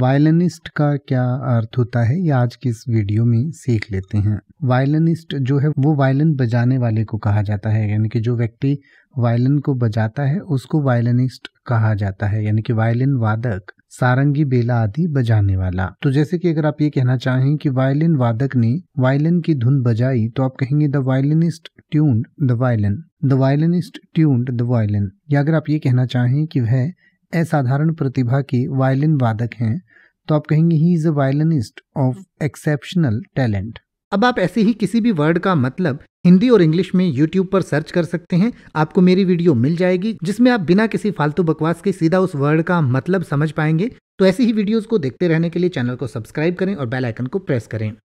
violinist का क्या अर्थ होता है ये आज की इस वीडियो में सीख लेते हैं वायलिनिस्ट जो है वो वायलिन बजाने वाले को कहा जाता है यानी कि जो व्यक्ति वायलिन को बजाता है उसको वायलिनिस्ट कहा जाता है यानी कि वायलिन वादक सारंगी बेला आदि बजाने वाला तो जैसे कि अगर आप ये कहना चाहें कि वायलिन वादक ने वायलिन की धुन बजाई तो आप कहेंगे the violinist tuned the violin the violinist tuned the violin या अगर आप ये कहना चाहें कि वह असाधारण प्रतिभा के वायलिन वादक हैं तो आप कहेंगे he is a violinist of exceptional talent अब आप ऐसे ही किसी भी वर्ड का मतलब हिंदी और इंग्लिश में यूट्यूब पर सर्च कर सकते हैं आपको मेरी वीडियो मिल जाएगी जिसमें आप बिना किसी फालतू बकवास के सीधा उस वर्ड का मतलब समझ पाएंगे तो ऐसी ही वीडियोस को देखते रहने के लिए चैनल को सब्सक्राइब करें और बेल आइकन को प्रेस करें